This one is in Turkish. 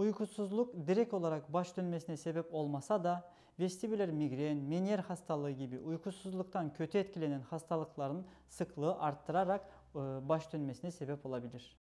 Uykusuzluk direkt olarak baş dönmesine sebep olmasa da vestibüler migren, meniyer hastalığı gibi uykusuzluktan kötü etkilenen hastalıkların sıklığı arttırarak baş dönmesine sebep olabilir.